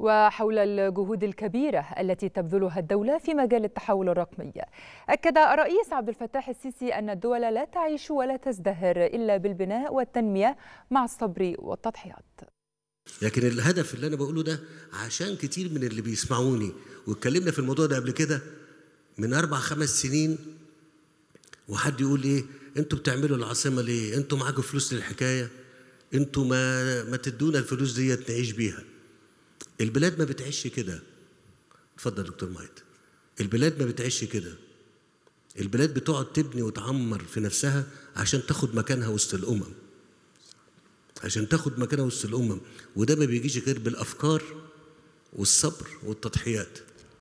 وحول الجهود الكبيرة التي تبذلها الدولة في مجال التحول الرقمي أكد الرئيس عبد الفتاح السيسي أن الدول لا تعيش ولا تزدهر إلا بالبناء والتنمية مع الصبر والتضحيات لكن الهدف اللي أنا بقوله ده عشان كتير من اللي بيسمعوني واتكلمنا في الموضوع ده قبل كده من أربع خمس سنين وحد يقول إيه أنتوا بتعملوا العاصمة ليه؟ أنتوا معاكم فلوس للحكاية؟ أنتوا ما ما تدونا الفلوس ديت نعيش بيها البلاد ما بتعيش كده اتفضل دكتور مايد البلاد ما بتعيش كده البلاد بتقعد تبني وتعمر في نفسها عشان تاخد مكانها وسط الامم عشان تاخد مكانها وسط الامم وده ما بيجيش غير بالافكار والصبر والتضحيات